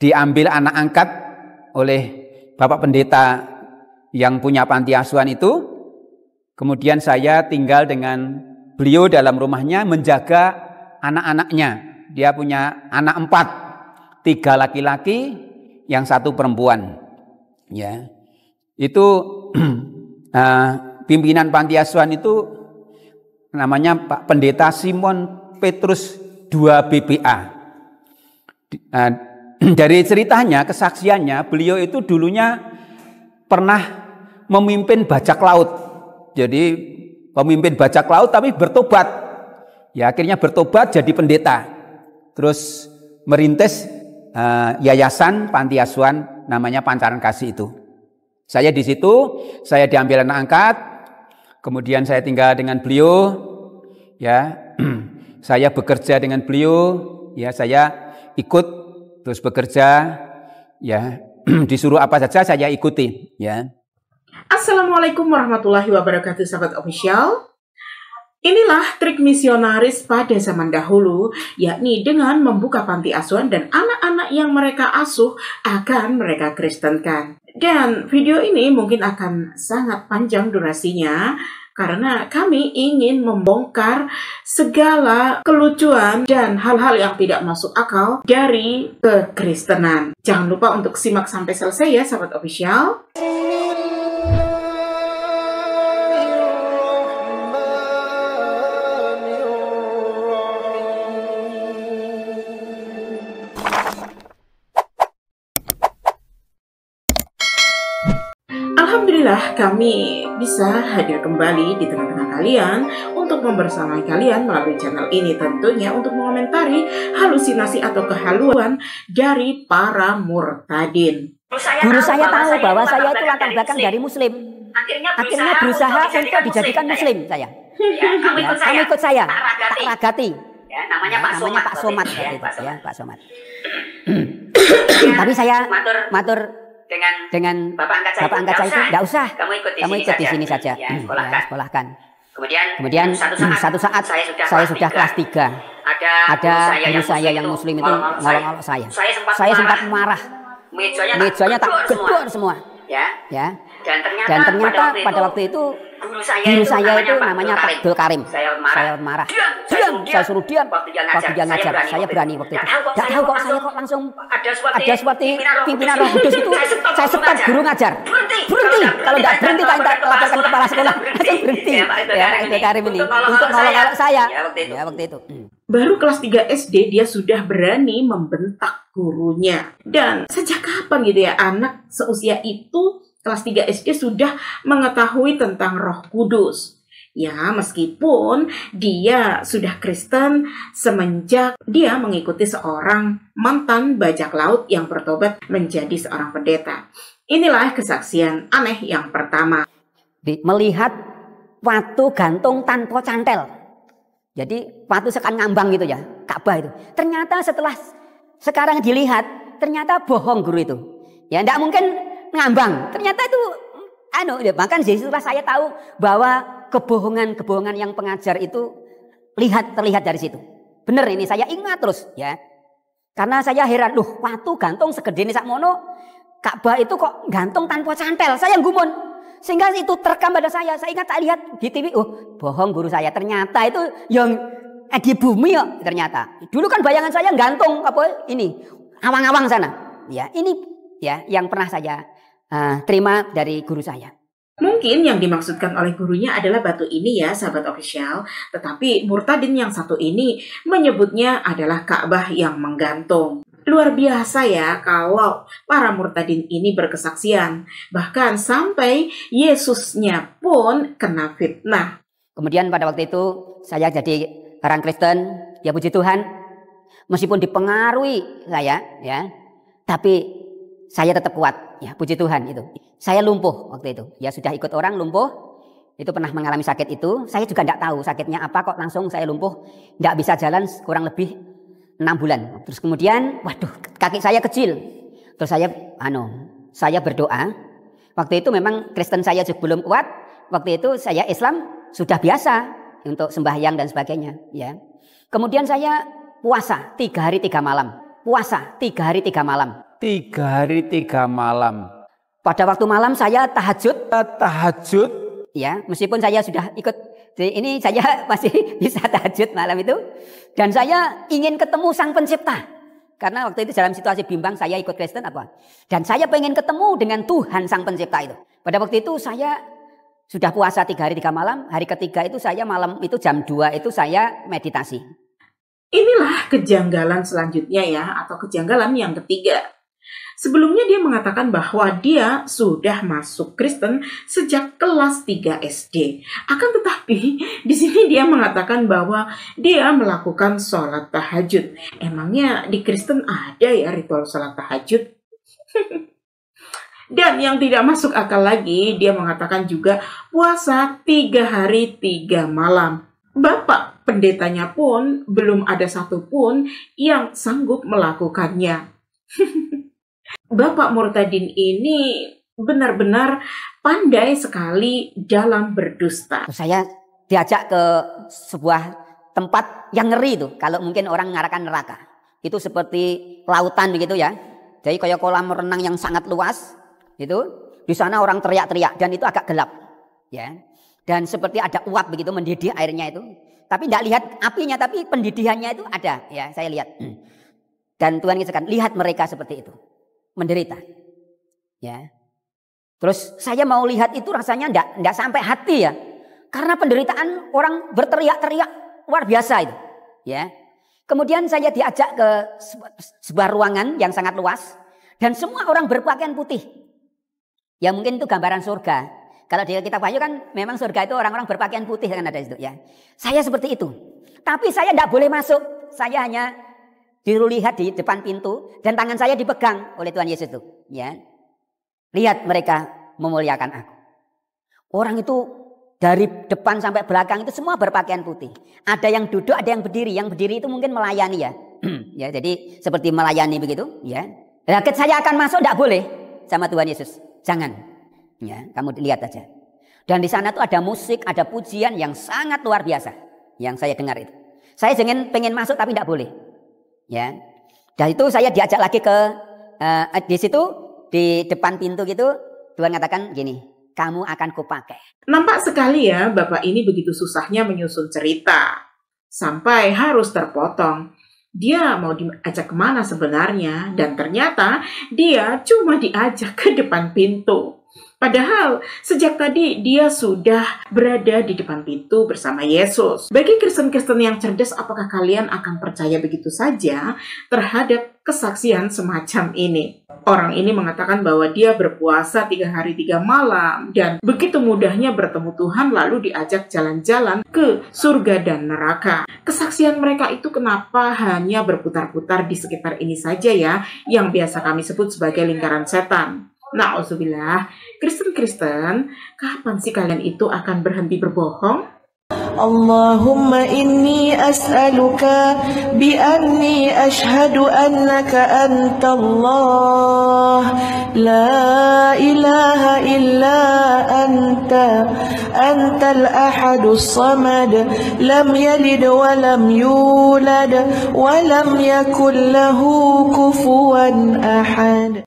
diambil anak angkat oleh Bapak Pendeta yang punya panti asuhan itu. Kemudian saya tinggal dengan beliau dalam rumahnya menjaga anak-anaknya. Dia punya anak empat, tiga laki-laki, yang satu perempuan. Ya, itu eh, pimpinan panti asuhan itu namanya Pak Pendeta Simon Petrus 2 BPA. dari ceritanya, kesaksiannya, beliau itu dulunya pernah memimpin bajak laut. Jadi pemimpin bajak laut tapi bertobat. Ya akhirnya bertobat jadi pendeta. Terus merintis uh, yayasan panti asuhan namanya Pancaran Kasih itu. Saya di situ, saya diambil anak angkat, kemudian saya tinggal dengan beliau, ya. saya bekerja dengan beliau, ya saya ikut terus bekerja ya disuruh apa saja saya ikuti ya. Assalamualaikum warahmatullahi wabarakatuh sahabat official. Inilah trik misionaris pada zaman dahulu, yakni dengan membuka panti asuhan dan anak-anak yang mereka asuh akan mereka kristenkan. Dan video ini mungkin akan sangat panjang durasinya, karena kami ingin membongkar segala kelucuan dan hal-hal yang tidak masuk akal dari kekristenan. Jangan lupa untuk simak sampai selesai ya sahabat official. Alhamdulillah kami bisa hadir kembali di tengah-tengah kalian untuk membersamai kalian melalui channel ini tentunya untuk mengomentari halusinasi atau kehaluan dari para murtadin. Guru saya tahu bahwa saya itu latar belakang dari muslim. Akhirnya, berusaha untuk dijadikan muslim saya. Ya, kamu ikut ya, saya, ikut saya. Tak ragati. Ya, namanya Pak ya, ya, Somat. Pak Somat. Tapi saya matur dengan, dengan bapak angkat saya, bapak angkat saya itu tidak usah, usah. Kamu ikut di, Kamu ikut sini, sini saja. Ya, hmm, ya sekolahkan. Ya, sekolahkan. Kemudian, Kemudian hmm, satu, hmm, saat, satu saat saya sudah, saya sudah kelas tiga Ada, ada guru saya yang muslim itu ngolong-ngolong saya. Saya sempat, saya sempat marah. Mejanya, mejanya tak gedor semua. semua. Ya. ya. Dan ternyata, Dan ternyata pada, waktu itu, waktu itu guru saya, guru saya itu, itu namanya Pak Abdul Karim. Saya marah. Saya, marah. Diam, saya, saya suruh diam. Waktu dia ngajar, saya, berani, waktu itu. Tidak tahu kok saya kok langsung ada seperti pimpinan roh kudus itu. Saya sempat guru ngajar. Berhenti. Kalau tidak berhenti, tak laporkan kepala sekolah. Langsung berhenti. Ya, Pak Abdul ya, Karim ini. Untuk kalau saya. Ya waktu itu. Ya, hmm. Baru kelas 3 SD dia sudah berani membentak gurunya. Dan sejak kapan gitu ya anak seusia itu kelas 3 SD sudah mengetahui tentang Roh Kudus. Ya, meskipun dia sudah Kristen semenjak dia mengikuti seorang mantan bajak laut yang bertobat menjadi seorang pendeta. Inilah kesaksian aneh yang pertama. Melihat watu gantung tanpa cantel. Jadi watu sekarang ngambang gitu ya, Ka'bah itu. Ternyata setelah sekarang dilihat, ternyata bohong guru itu. Ya, tidak mungkin ngambang. Ternyata itu anu ya bahkan disitulah saya tahu bahwa kebohongan-kebohongan yang pengajar itu lihat terlihat dari situ. Bener ini saya ingat terus ya. Karena saya heran, loh watu gantung segede ini sakmono, Ka'bah itu kok gantung tanpa cantel, saya gumun. Sehingga itu terekam pada saya, saya ingat saya lihat di TV, oh bohong guru saya, ternyata itu yang eh, di bumi ya ternyata. Dulu kan bayangan saya gantung apa ini, awang-awang sana. Ya ini ya yang pernah saya uh, terima dari guru saya. Mungkin yang dimaksudkan oleh gurunya adalah batu ini ya, sahabat official. Tetapi Murtadin yang satu ini menyebutnya adalah Ka'bah yang menggantung. Luar biasa ya kalau para murtadin ini berkesaksian. Bahkan sampai Yesusnya pun kena fitnah. Kemudian pada waktu itu saya jadi orang Kristen, ya puji Tuhan. Meskipun dipengaruhi saya, ya, tapi saya tetap kuat. Ya, puji Tuhan itu. Saya lumpuh waktu itu. Ya sudah ikut orang lumpuh. Itu pernah mengalami sakit itu. Saya juga tidak tahu sakitnya apa kok langsung saya lumpuh. Tidak bisa jalan kurang lebih enam bulan. Terus kemudian, waduh, kaki saya kecil. Terus saya, ano, saya berdoa. Waktu itu memang Kristen saya juga belum kuat. Waktu itu saya Islam sudah biasa untuk sembahyang dan sebagainya. Ya. Kemudian saya puasa tiga hari tiga malam. Puasa tiga hari tiga malam tiga hari tiga malam. Pada waktu malam saya tahajud. Tahajud. Ya, meskipun saya sudah ikut ini saya masih bisa tahajud malam itu dan saya ingin ketemu sang pencipta. Karena waktu itu dalam situasi bimbang saya ikut Kristen apa? Dan saya pengen ketemu dengan Tuhan sang pencipta itu. Pada waktu itu saya sudah puasa tiga hari tiga malam. Hari ketiga itu saya malam itu jam 2 itu saya meditasi. Inilah kejanggalan selanjutnya ya, atau kejanggalan yang ketiga. Sebelumnya dia mengatakan bahwa dia sudah masuk Kristen sejak kelas 3 SD. Akan tetapi di sini dia mengatakan bahwa dia melakukan sholat tahajud. Emangnya di Kristen ada ya ritual sholat tahajud? Dan yang tidak masuk akal lagi, dia mengatakan juga puasa tiga hari tiga malam. Bapak pendetanya pun belum ada satupun yang sanggup melakukannya. Bapak Murtadin ini benar-benar pandai sekali dalam berdusta. Saya diajak ke sebuah tempat yang ngeri itu. Kalau mungkin orang mengarahkan neraka. Itu seperti lautan begitu ya. Jadi kayak kolam renang yang sangat luas itu. Di sana orang teriak-teriak dan itu agak gelap. Ya. Dan seperti ada uap begitu mendidih airnya itu. Tapi tidak lihat apinya, tapi pendidihannya itu ada. Ya, saya lihat. Dan Tuhan katakan, lihat mereka seperti itu menderita. Ya. Terus saya mau lihat itu rasanya enggak, enggak sampai hati ya. Karena penderitaan orang berteriak-teriak luar biasa itu. Ya. Kemudian saya diajak ke sebuah ruangan yang sangat luas dan semua orang berpakaian putih. Ya mungkin itu gambaran surga. Kalau di kitab Wahyu kan memang surga itu orang-orang berpakaian putih kan ada itu ya. Saya seperti itu. Tapi saya tidak boleh masuk. Saya hanya Juru lihat di depan pintu dan tangan saya dipegang oleh Tuhan Yesus itu. Ya. Lihat mereka memuliakan aku. Orang itu dari depan sampai belakang itu semua berpakaian putih. Ada yang duduk, ada yang berdiri. Yang berdiri itu mungkin melayani ya. ya, jadi seperti melayani begitu, ya. Rakyat saya akan masuk tidak boleh sama Tuhan Yesus. Jangan. Ya, kamu lihat aja. Dan di sana tuh ada musik, ada pujian yang sangat luar biasa yang saya dengar itu. Saya ingin pengen masuk tapi tidak boleh. Ya. Dan itu saya diajak lagi ke uh, di situ di depan pintu gitu Tuhan katakan gini, kamu akan kupakai. Nampak sekali ya, Bapak ini begitu susahnya menyusun cerita. Sampai harus terpotong. Dia mau diajak kemana sebenarnya, dan ternyata dia cuma diajak ke depan pintu. Padahal sejak tadi dia sudah berada di depan pintu bersama Yesus. Bagi Kristen-Kristen yang cerdas, apakah kalian akan percaya begitu saja terhadap kesaksian semacam ini? Orang ini mengatakan bahwa dia berpuasa tiga hari tiga malam dan begitu mudahnya bertemu Tuhan lalu diajak jalan-jalan ke surga dan neraka. Kesaksian mereka itu kenapa hanya berputar-putar di sekitar ini saja ya yang biasa kami sebut sebagai lingkaran setan. Na'udzubillah, Kristen-Kristen, kapan sih kalian itu akan berhenti berbohong? Allahumma inni as'aluka bi anni ashadu annaka antallah la ilaha illa anta antal ahadu samad lam yalid wa lam yulad wa lam yakul lahu ahad